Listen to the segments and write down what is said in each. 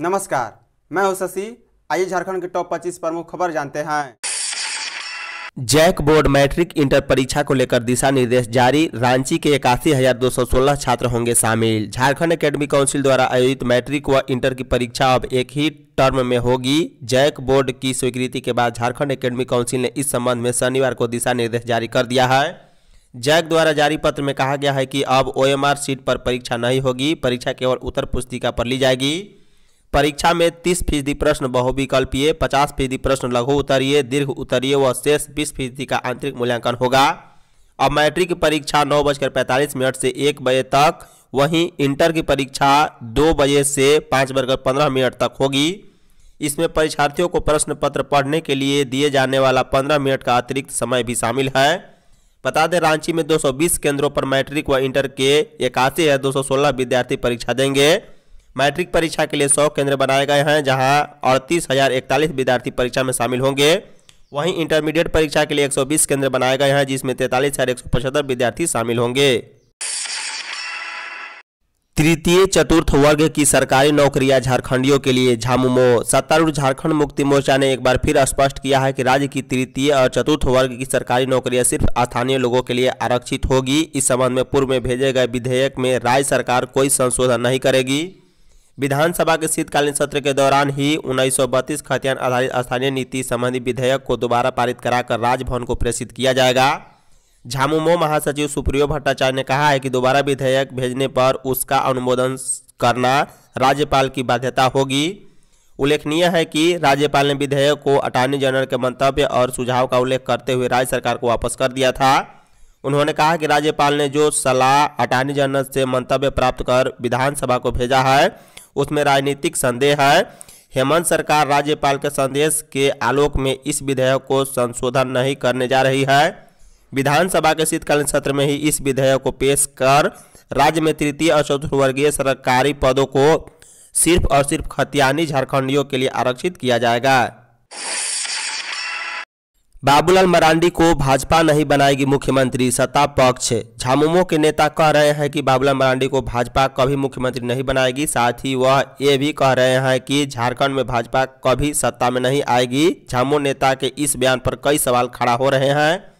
नमस्कार मैं हूं शशि आइए झारखंड के टॉप 25 प्रमुख खबर जानते हैं जैक बोर्ड मैट्रिक इंटर परीक्षा को लेकर दिशा निर्देश जारी रांची के इक्यासी हजार दो सौ सोलह छात्र होंगे शामिल झारखंड एकेडमी काउंसिल द्वारा आयोजित मैट्रिक व इंटर की परीक्षा अब एक ही टर्म में होगी जैक बोर्ड की स्वीकृति के बाद झारखंड एकेडमी काउंसिल ने इस संबंध में शनिवार को दिशा निर्देश जारी कर दिया है जैक द्वारा जारी पत्र में कहा गया है कि अब ओएमआर सीट पर परीक्षा नहीं होगी परीक्षा केवल उत्तर पुस्तिका पर ली जाएगी परीक्षा में तीस फीसदी प्रश्न बहुविकल्पीय पचास फीसदी प्रश्न लघु उत्तरीय दीर्घ उत्तरीय व शेष बीस फीसदी का आंतरिक मूल्यांकन होगा अब मैट्रिक की परीक्षा नौ बजकर पैंतालीस मिनट से एक बजे तक वहीं इंटर की परीक्षा दो बजे से पाँच बजकर पंद्रह मिनट तक होगी इसमें परीक्षार्थियों को प्रश्न पत्र पढ़ने के लिए दिए जाने वाला पंद्रह मिनट का अतिरिक्त समय भी शामिल है बता दें रांची में 220 केंद्रों पर मैट्रिक व इंटर के इक्यासी हजार दो विद्यार्थी परीक्षा देंगे मैट्रिक परीक्षा के लिए 100 केंद्र बनाए गए हैं जहां अड़तीस हजार इकतालीस विद्यार्थी परीक्षा में शामिल होंगे वहीं इंटरमीडिएट परीक्षा के लिए 120 केंद्र बनाए गए हैं जिसमें तैंतालीस हजार एक सौ पचहत्तर विद्यार्थी शामिल होंगे तृतीय चतुर्थ वर्ग की सरकारी नौकरियां झारखंडियों के लिए झामुमो सत्तारूढ़ झारखंड मुक्ति मोर्चा ने एक बार फिर स्पष्ट किया है कि राज्य की तृतीय और चतुर्थ वर्ग की सरकारी नौकरियां सिर्फ स्थानीय लोगों के लिए आरक्षित होगी इस संबंध में पूर्व में भेजे गए विधेयक में राज्य सरकार कोई संशोधन नहीं करेगी विधानसभा के शीतकालीन सत्र के दौरान ही उन्नीस खतियान आधारित स्थानीय नीति संबंधी विधेयक को दोबारा पारित कराकर राजभवन को प्रेषित किया जाएगा झामुमो महासचिव सुप्रियो भट्टाचार्य ने कहा है कि दोबारा विधेयक भेजने पर उसका अनुमोदन करना राज्यपाल की बाध्यता होगी उल्लेखनीय है कि राज्यपाल ने विधेयक को अटॉर्नी जनरल के मंतव्य और सुझाव का उल्लेख करते हुए राज्य सरकार को वापस कर दिया था उन्होंने कहा कि राज्यपाल ने जो सलाह अटॉर्नी जनरल से मंतव्य प्राप्त कर विधानसभा को भेजा है उसमें राजनीतिक संदेह है हेमंत सरकार राज्यपाल के संदेश के आलोक में इस विधेयक को संशोधन नहीं करने जा रही है विधानसभा के शीतकालीन सत्र में ही इस विधेयक को पेश कर राज्य में तृतीय और चतुर्वर्गीय सरकारी पदों को सिर्फ और सिर्फ खतियानी झारखंडियों के लिए आरक्षित किया जाएगा बाबूलाल मरांडी को भाजपा नहीं बनाएगी मुख्यमंत्री सत्ता पक्ष झामुमो के नेता कह रहे हैं कि बाबूलाल मरांडी को भाजपा कभी मुख्यमंत्री नहीं बनाएगी साथ ही वह ये भी कह रहे हैं कि झारखंड में भाजपा कभी सत्ता में नहीं आएगी झामुमो नेता के इस बयान पर कई सवाल खड़ा हो रहे हैं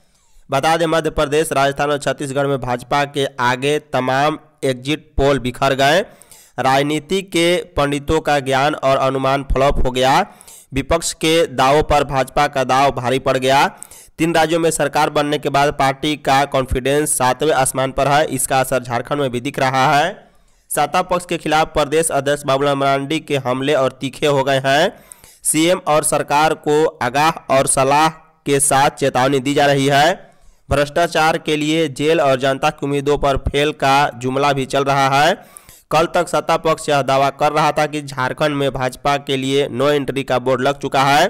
बता दें मध्य प्रदेश राजस्थान और छत्तीसगढ़ में भाजपा के आगे तमाम एग्जिट पोल बिखर गए राजनीति के पंडितों का ज्ञान और अनुमान फ्लॉप हो गया विपक्ष के दावों पर भाजपा का दाव भारी पड़ गया तीन राज्यों में सरकार बनने के बाद पार्टी का कॉन्फिडेंस सातवें आसमान पर है इसका असर झारखंड में भी दिख रहा है सत्ता पक्ष के खिलाफ प्रदेश अध्यक्ष बाबूलाल मरांडी के हमले और तीखे हो गए हैं सीएम और सरकार को आगाह और सलाह के साथ चेतावनी दी जा रही है भ्रष्टाचार के लिए जेल और जनता की उम्मीदों पर फेल का जुमला भी चल रहा है कल तक सत्ता पक्ष यह दावा कर रहा था कि झारखंड में भाजपा के लिए नो एंट्री का बोर्ड लग चुका है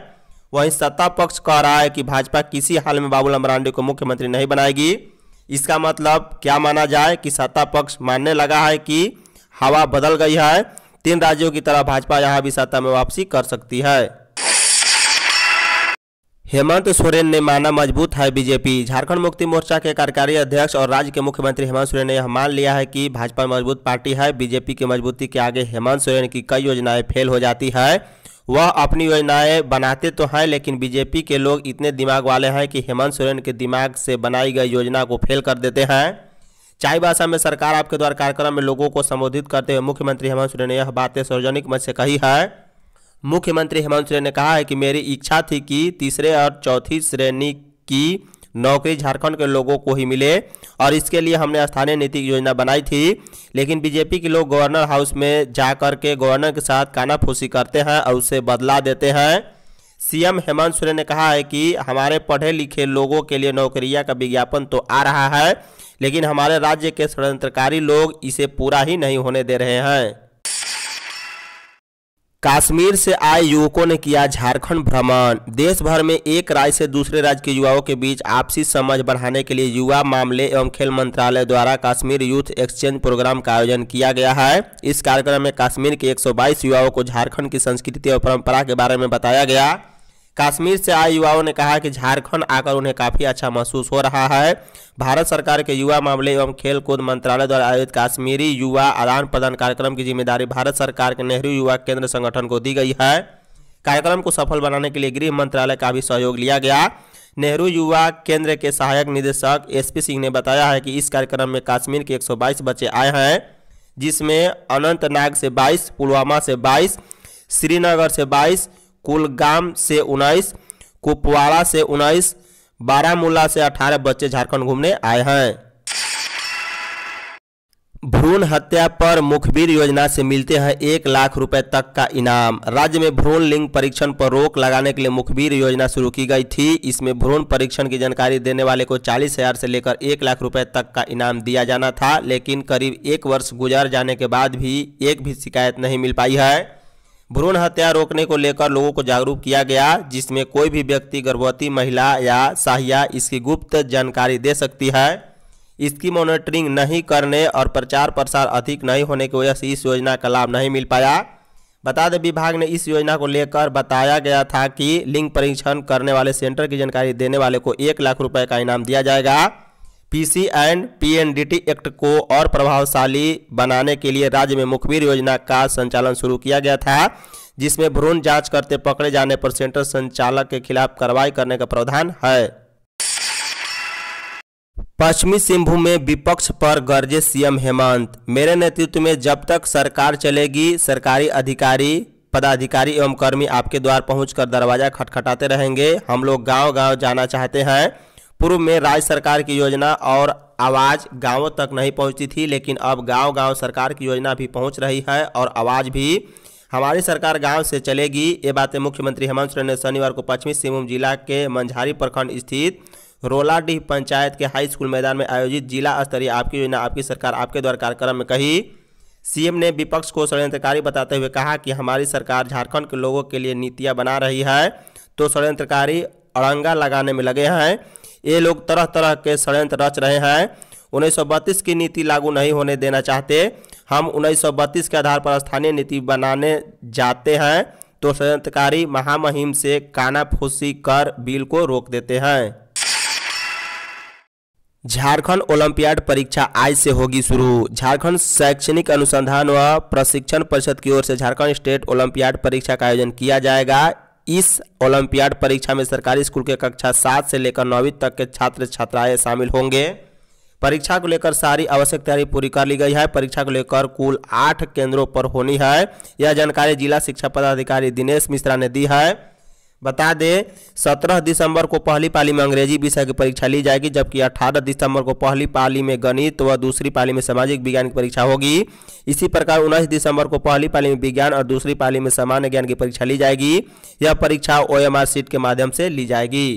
वहीं सत्ता पक्ष कह रहा है कि भाजपा किसी हाल में बाबूलाल मरांडी को मुख्यमंत्री नहीं बनाएगी इसका मतलब क्या माना जाए कि सत्ता पक्ष मानने लगा है कि हवा बदल गई है तीन राज्यों की तरह भाजपा यहाँ भी सत्ता में वापसी कर सकती है हेमंत सोरेन ने माना मजबूत है बीजेपी झारखंड मुक्ति मोर्चा के कार्यकारी अध्यक्ष और राज्य के मुख्यमंत्री हेमंत सोरेन ने यह मान लिया है कि भाजपा मजबूत पार्टी है बीजेपी की मजबूती के आगे हेमंत सोरेन की कई योजनाएं फेल हो जाती है वह अपनी योजनाएं बनाते तो हैं लेकिन बीजेपी के लोग इतने दिमाग वाले हैं कि हेमंत सोरेन के दिमाग से बनाई गई योजना को फेल कर देते हैं चाय भाषा में सरकार आपके द्वारा कार्यक्रम में लोगों को संबोधित करते हुए मुख्यमंत्री हेमंत सोरेन ने यह बातें सार्वजनिक मत से कही है मुख्यमंत्री हेमंत सोरेन ने कहा है कि मेरी इच्छा थी कि तीसरे और चौथी श्रेणी की नौकरी झारखंड के लोगों को ही मिले और इसके लिए हमने स्थानीय नीति योजना बनाई थी लेकिन बीजेपी के लोग गवर्नर हाउस में जा कर के गवर्नर के साथ कानाफूसी करते हैं और उसे बदला देते हैं सीएम हेमंत सोरेन ने कहा है कि हमारे पढ़े लिखे लोगों के लिए नौकरिया का विज्ञापन तो आ रहा है लेकिन हमारे राज्य के षडयंत्रकारी लोग इसे पूरा ही नहीं होने दे रहे हैं काश्मीर से आए युवकों ने किया झारखंड भ्रमण देश भर में एक राज्य से दूसरे राज्य के युवाओं के बीच आपसी समझ बढ़ाने के लिए युवा मामले एवं खेल मंत्रालय द्वारा कश्मीर यूथ एक्सचेंज प्रोग्राम का आयोजन किया गया है इस कार्यक्रम में कश्मीर के 122 युवाओं को झारखंड की संस्कृति और परंपरा के बारे में बताया गया कश्मीर से आए युवाओं ने कहा कि झारखंड आकर उन्हें काफ़ी अच्छा महसूस हो रहा है भारत सरकार के युवा मामले एवं खेल कूद मंत्रालय द्वारा आयोजित काश्मीरी युवा आदान प्रदान कार्यक्रम की जिम्मेदारी भारत सरकार के नेहरू युवा केंद्र संगठन को दी गई है कार्यक्रम को सफल बनाने के लिए गृह मंत्रालय का भी सहयोग लिया गया नेहरू युवा केंद्र के सहायक निदेशक एसपी सिंह ने बताया है कि इस कार्यक्रम में कश्मीर के 122 बच्चे आए हैं जिसमें अनंतनाग से 22 पुलवामा से 22 श्रीनगर से 22 कुलगाम से उन्नीस कुपवाड़ा से उन्नीस बारामूला से अठारह बच्चे झारखंड घूमने आए हैं भ्रूण हत्या पर मुखबिर योजना से मिलते हैं एक लाख रुपए तक का इनाम राज्य में भ्रूण लिंग परीक्षण पर रोक लगाने के लिए मुखबिर योजना शुरू की गई थी इसमें भ्रूण परीक्षण की जानकारी देने वाले को चालीस हजार से लेकर एक लाख रुपए तक का इनाम दिया जाना था लेकिन करीब एक वर्ष गुजर जाने के बाद भी एक भी शिकायत नहीं मिल पाई है भ्रूण हत्या रोकने को लेकर लोगों को जागरूक किया गया जिसमें कोई भी व्यक्ति गर्भवती महिला या साहिया इसकी गुप्त जानकारी दे सकती है इसकी मॉनिटरिंग नहीं करने और प्रचार प्रसार अधिक नहीं होने की वजह से इस योजना का लाभ नहीं मिल पाया बता दें विभाग ने इस योजना को लेकर बताया गया था कि लिंग परीक्षण करने वाले सेंटर की जानकारी देने वाले को एक लाख रुपये का इनाम दिया जाएगा पीसी एंड पीएनडीटी एक्ट को और प्रभावशाली बनाने के लिए राज्य में मुखबिर योजना का संचालन शुरू किया गया था जिसमें भ्रूण जांच करते पकड़े जाने पर सेंटर संचालक के खिलाफ कार्रवाई करने का प्रावधान है पश्चिमी सिंहभूम में विपक्ष पर गर्जे सीएम हेमंत मेरे नेतृत्व में जब तक सरकार चलेगी सरकारी अधिकारी पदाधिकारी एवं कर्मी आपके द्वार पहुंचकर दरवाजा खटखटाते रहेंगे हम लोग गांव गांव जाना चाहते हैं पूर्व में राज्य सरकार की योजना और आवाज़ गांवों तक नहीं पहुंचती थी लेकिन अब गांव-गांव सरकार की योजना भी पहुंच रही है और आवाज़ भी हमारी सरकार गांव से चलेगी ये बातें मुख्यमंत्री हेमंत सोरेन ने शनिवार को पश्चिमी सिंहभूम जिला के मंझारी प्रखंड स्थित रोलाडीह पंचायत के हाई स्कूल मैदान में आयोजित जिला स्तरीय आपकी योजना आपकी सरकार आपके द्वारा कार्यक्रम में कही सीएम ने विपक्ष को षड्यंत्रकारी बताते हुए कहा कि हमारी सरकार झारखंड के लोगों के लिए नीतियाँ बना रही है तो षड्यंत्रकारी अड़ंगा लगाने में लगे हैं ये लोग तरह तरह के षडयंत्र रच रहे हैं उन्नीस की नीति लागू नहीं होने देना चाहते हम उन्नीस के आधार पर स्थानीय नीति बनाने जाते हैं तो षडयंत्रकारी महामहिम से कानाफूसी कर बिल को रोक देते हैं झारखंड ओलंपियाड परीक्षा आज से होगी शुरू झारखंड शैक्षणिक अनुसंधान व प्रशिक्षण परिषद की ओर से झारखंड स्टेट ओलंपियाड परीक्षा का आयोजन किया जाएगा इस ओलंपियाड परीक्षा में सरकारी स्कूल के कक्षा सात से लेकर नौवीं तक के छात्र छात्राएं शामिल होंगे परीक्षा को लेकर सारी आवश्यक तैयारी पूरी कर ली गई है परीक्षा को लेकर कुल आठ केंद्रों पर होनी है यह जानकारी जिला शिक्षा पदाधिकारी दिनेश मिश्रा ने दी है बता दें सत्रह दिसंबर को पहली पाली में अंग्रेजी विषय की परीक्षा ली जाएगी जबकि अठारह दिसंबर को पहली पाली में गणित व दूसरी पाली में सामाजिक विज्ञान की परीक्षा होगी इसी प्रकार उन्नीस दिसंबर को पहली पाली में विज्ञान और दूसरी पाली में सामान्य ज्ञान की परीक्षा ली जाएगी यह परीक्षा ओ सीट के माध्यम से ली जाएगी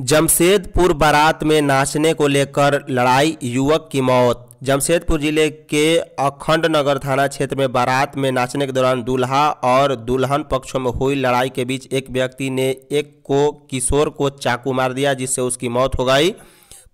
जमशेदपुर बारात में नाचने को लेकर लड़ाई युवक की मौत जमशेदपुर जिले के अखंड नगर थाना क्षेत्र में बारात में नाचने के दौरान दूल्हा और दुल्हन पक्षों में हुई लड़ाई के बीच एक व्यक्ति ने एक को किशोर को चाकू मार दिया जिससे उसकी मौत हो गई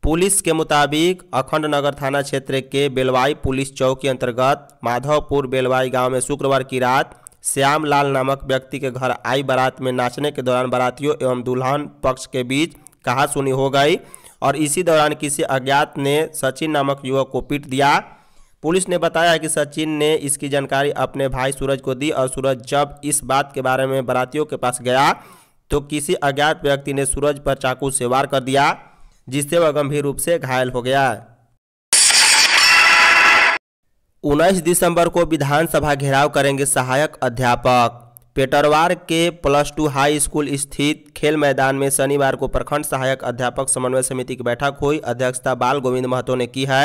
पुलिस के मुताबिक अखंड नगर थाना क्षेत्र के बेलवाई पुलिस चौकी अंतर्गत माधवपुर बेलवाई गांव में शुक्रवार की रात श्याम लाल नामक व्यक्ति के घर आई बारात में नाचने के दौरान बारातियों एवं दुल्हन पक्ष के बीच कहा सुनी हो गई और इसी दौरान किसी अज्ञात ने सचिन नामक युवक को पीट दिया पुलिस ने बताया कि सचिन ने इसकी जानकारी अपने भाई सूरज को दी और सूरज जब इस बात के बारे में बरातियों के पास गया तो किसी अज्ञात व्यक्ति ने सूरज पर चाकू से वार कर दिया जिससे वह गंभीर रूप से घायल हो गया उन्नीस दिसंबर को विधानसभा घेराव करेंगे सहायक अध्यापक पेटरवार के प्लस टू हाई स्कूल स्थित खेल मैदान में शनिवार को प्रखंड सहायक अध्यापक समन्वय समिति की बैठक हुई अध्यक्षता बाल गोविंद महतो ने की है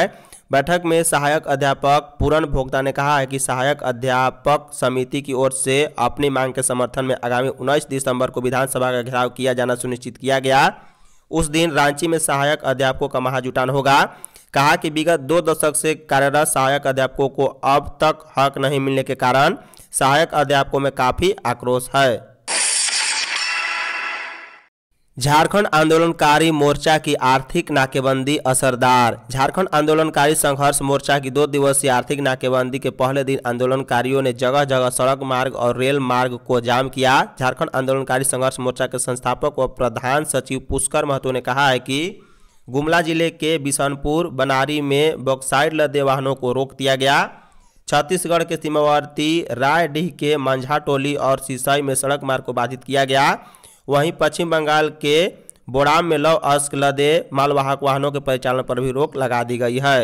बैठक में सहायक अध्यापक पूरन भोक्ता ने कहा है कि सहायक अध्यापक समिति की ओर से अपनी मांग के समर्थन में आगामी उन्नीस दिसंबर को विधानसभा का घेराव किया जाना सुनिश्चित किया गया उस दिन रांची में सहायक अध्यापकों का महाजुटान होगा कहा कि विगत दो दशक से कार्यरत सहायक अध्यापकों को अब तक हक नहीं मिलने के कारण सहायक अध्यापकों में काफी आक्रोश है झारखंड आंदोलनकारी मोर्चा की आर्थिक नाकेबंदी असरदार झारखंड आंदोलनकारी संघर्ष मोर्चा की दो दिवसीय आर्थिक नाकेबंदी के पहले दिन आंदोलनकारियों ने जगह जगह सड़क मार्ग और रेल मार्ग को जाम किया झारखंड आंदोलनकारी संघर्ष मोर्चा के संस्थापक व प्रधान सचिव पुष्कर महतो ने कहा है कि गुमला जिले के बिशनपुर बनारी में बॉक्साइड लदे वाहनों को रोक दिया गया छत्तीसगढ़ के सीमावर्ती रायडीह के टोली और सिसाई में सड़क मार्ग को बाधित किया गया वहीं पश्चिम बंगाल के बोराम में लव अस्क लदे मालवाहक वाहनों के परिचालन पर भी रोक लगा दी गई है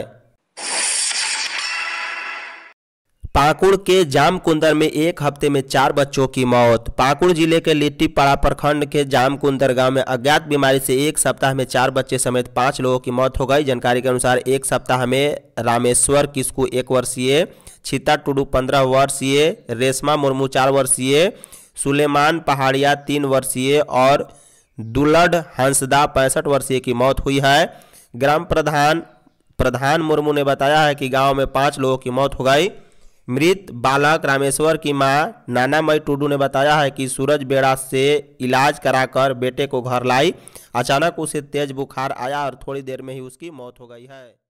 पाकुड़ के जामकुंदर में एक हफ्ते में चार बच्चों की मौत पाकुड़ जिले के लिट्टीपाड़ा प्रखंड के जामकुंदर गांव में अज्ञात बीमारी से एक सप्ताह में चार बच्चे समेत पांच लोगों की मौत हो गई जानकारी के अनुसार एक सप्ताह में रामेश्वर किस्कू एक वर्षीय छिता टुडू पंद्रह वर्षीय रेशमा मुर्मू चार वर्षीय सुलेमान पहाड़िया तीन वर्षीय और दुलड हंसदा पैंसठ वर्षीय की मौत हुई है ग्राम प्रधान प्रधान मुर्मू ने बताया है कि गांव में पाँच लोगों की मौत हो गई मृत बालक रामेश्वर की मां मई टूडू ने बताया है कि सूरज बेड़ा से इलाज कराकर बेटे को घर लाई अचानक उसे तेज बुखार आया और थोड़ी देर में ही उसकी मौत हो गई है